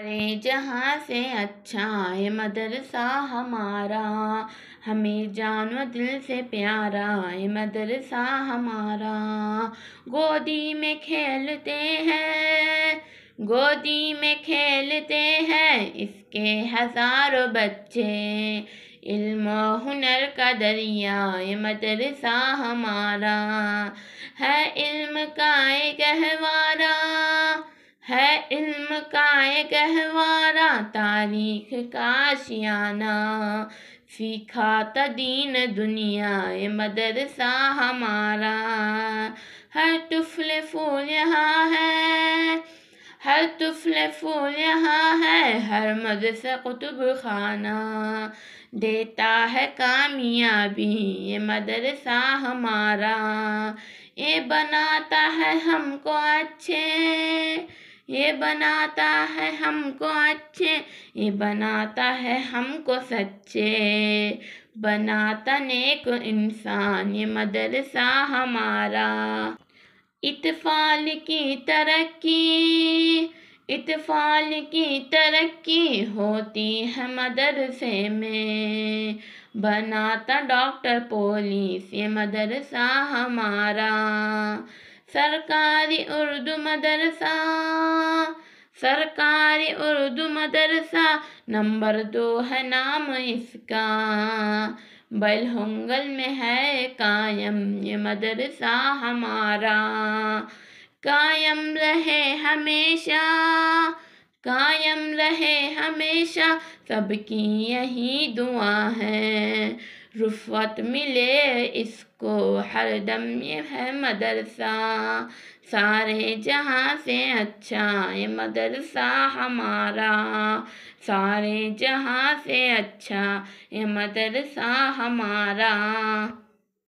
अरे जहाँ से अच्छा है मदरसा हमारा हमें जानो दिल से प्यारा है मदरसा हमारा गोदी में खेलते हैं गोदी में खेलते हैं इसके हजारों बच्चे इल्म हुनर का दरिया मदरसा हमारा है इल्म का एक गहवारा इल्म का गहवारा तारीख का शियाना सीखा तदीन दीन दुनिया ये मदरसा हमारा हर तुफल फूल यहाँ है हर तुफल फूल यहाँ है हर मदरसा कुतुब खाना देता है कामयाबी ये मदरसा हमारा ये बनाता है हमको अच्छे ये बनाता है हमको अच्छे ये बनाता है हमको सच्चे बनाता नेक इंसान ये मदरसा हमारा इतफाल की तरक्की इतफाल की तरक्की होती है मदरसे में बनाता डॉक्टर पुलिस ये मदरसा हमारा सरकारी उर्दू मदरसा सरकारी उर्दू मदरसा नंबर दो है नाम इसका बलहंगल में है कायम ये मदरसा हमारा कायम रहे हमेशा कायम रहे हमेशा सबकी यही दुआ है रुफ़त मिले इसको हर दम ये है मदरसा सारे जहाँ से अच्छा ये मदरसा हमारा सारे जहाँ से अच्छा ये मदरसा हमारा